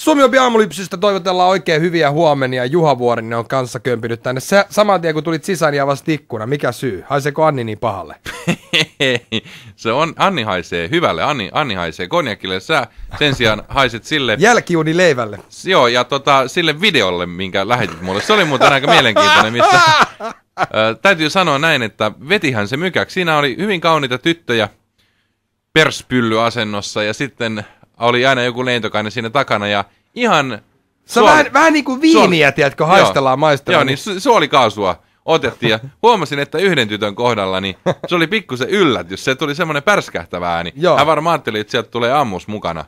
Suomi aamulypsystä toivotellaan oikein hyviä huomenia. Juha Vuorinen on kanssa kömpinyt tänne. Sä, saman tien kun tulit sisään ja niin avasit ikkuna. Mikä syy? Haiseeko Anni niin pahalle? se on, Anni haisee hyvälle. Anni, Anni haisee konjakille. Sä sen sijaan haiset sille... Jälkiuni leivälle. Joo, ja tota, sille videolle, minkä lähetit mulle. Se oli muuten aika mielenkiintoinen, missä... Äh, täytyy sanoa näin, että vetihän se mykäksi. Siinä oli hyvin kauniita tyttöjä perspyllyasennossa ja sitten oli aina joku lentokainen siinä takana ja ihan... Se on suoli, vähän, vähän niin kuin viiniä, suoli, tiedätkö, haistellaan, joo, maistellaan. Niin- joo, niin su- suolikaasua otettiin ja huomasin, että yhden tytön kohdalla niin se oli pikkusen yllätys. Se tuli semmoinen pärskähtävä ääni. Joo. Hän varmaan ajatteli, että sieltä tulee ammus mukana.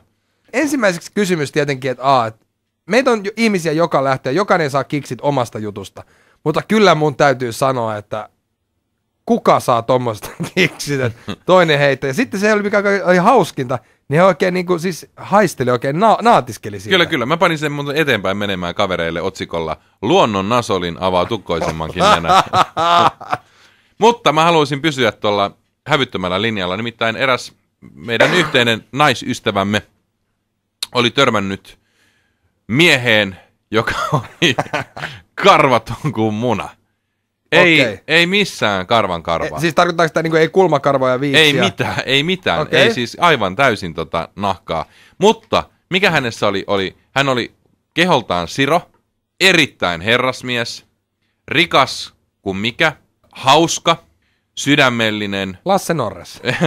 Ensimmäiseksi kysymys tietenkin, että aa, meitä on ihmisiä, joka lähtee, jokainen saa kiksit omasta jutusta. Mutta kyllä mun täytyy sanoa, että kuka saa tuommoista kiksit, toinen heittää. Ja sitten se oli mikä oli hauskinta, niin he oikein niin kuin, siis haisteli oikein, na- naatiskeli siitä. Kyllä, kyllä. Mä panin sen mun eteenpäin menemään kavereille otsikolla Luonnon nasolin avaa tukkoisemmankin nenä. Mutta mä haluaisin pysyä tuolla hävyttömällä linjalla. Nimittäin eräs meidän yhteinen naisystävämme oli törmännyt mieheen, joka oli karvaton kuin muna. Ei, okay. ei missään karvan karvaa. E, siis tarkoittaako sitä, niin kuin, ei kulmakarvaa ja viiksiä? Ei mitään, ei mitään. Okay. Ei siis aivan täysin tota nahkaa. Mutta mikä hänessä oli, oli, hän oli keholtaan siro, erittäin herrasmies, rikas kuin mikä, hauska, sydämellinen. Lasse Norres.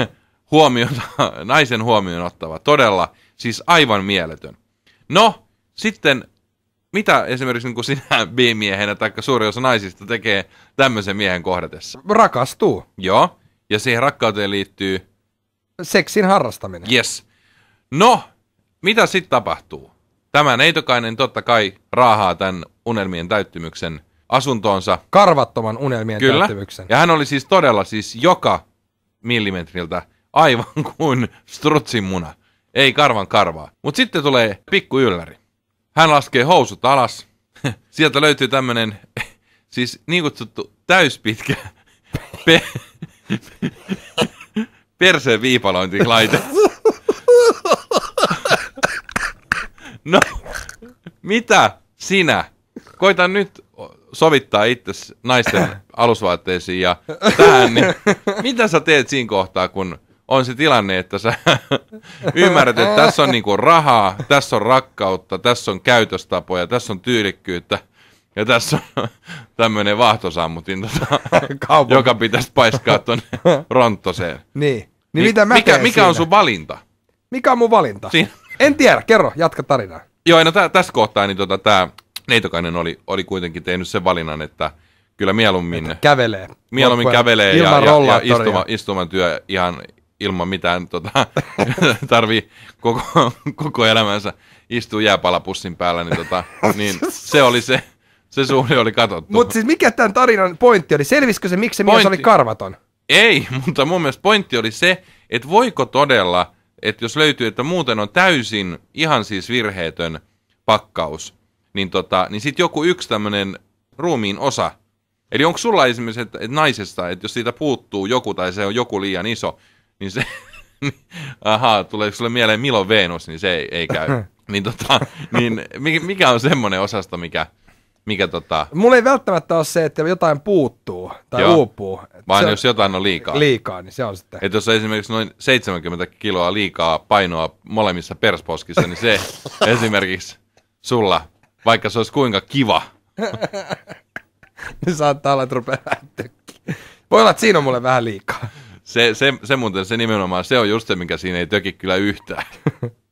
huomiota, naisen huomioon ottava, todella, siis aivan mieletön. No, sitten mitä esimerkiksi niin kuin sinä biimiehenä tai suuri osa naisista tekee tämmöisen miehen kohdatessa? Rakastuu. Joo, ja siihen rakkauteen liittyy... Seksin harrastaminen. Yes. No, mitä sitten tapahtuu? Tämä neitokainen totta kai raahaa tämän unelmien täyttymyksen asuntoonsa. Karvattoman unelmien Kyllä. täyttymyksen. Ja hän oli siis todella siis joka millimetriltä aivan kuin strutsin muna. Ei karvan karvaa. Mutta sitten tulee pikku ylläri. Hän laskee housut alas. Sieltä löytyy tämmönen, siis niin kutsuttu täyspitkä pe- perseen viipalointilaite. No, mitä sinä? koitan nyt sovittaa itse naisten alusvaatteisiin ja tähän, niin mitä sä teet siinä kohtaa, kun on se tilanne, että sä ymmärrät, että tässä on niinku rahaa, tässä on rakkautta, tässä on käytöstapoja, tässä on tyylikkyyttä. Ja tässä on tämmöinen vahtosammutin, tota, joka pitäisi paiskaa tuonne ronttoseen. Niin. niin, niin mitä mä mikä, mikä on sun valinta? Mikä on mun valinta? Siin. En tiedä, kerro, jatka tarinaa. Joo, no tässä kohtaa niin tota, tämä Neitokainen oli, oli kuitenkin tehnyt sen valinnan, että kyllä mieluummin... Että kävelee. Mieluummin kävelee ja, ja, ja istuma, istuman työ ihan, ilman mitään, tota, tarvii koko, koko elämänsä istua jääpalapussin päällä, niin, tota, niin se oli se, se suuri oli katsottu. Mutta siis mikä tämän tarinan pointti oli? Selvisikö se, miksi se pointti... mies oli karvaton? Ei, mutta mun mielestä pointti oli se, että voiko todella, että jos löytyy, että muuten on täysin ihan siis virheetön pakkaus, niin, tota, niin sitten joku yksi tämmöinen ruumiin osa. Eli onko sulla esimerkiksi, että, että naisesta, että jos siitä puuttuu joku tai se on joku liian iso, niin se, ahaa, tuleeko sulle mieleen Milo Venus, niin se ei, ei käy. niin, tota, niin mikä on semmoinen osasto, mikä, mikä tota... Mulla ei välttämättä ole se, että jotain puuttuu tai Joo. uupuu. Vaan se... jos jotain on liikaa. Liikaa, niin se on sitten. Että jos on esimerkiksi noin 70 kiloa liikaa painoa molemmissa persposkissa, niin se esimerkiksi sulla, vaikka se olisi kuinka kiva. niin saattaa olla, että rupeaa Voi olla, että siinä on mulle vähän liikaa. Se, se, se muuten, se nimenomaan, se on just se, mikä siinä ei töki kyllä yhtään.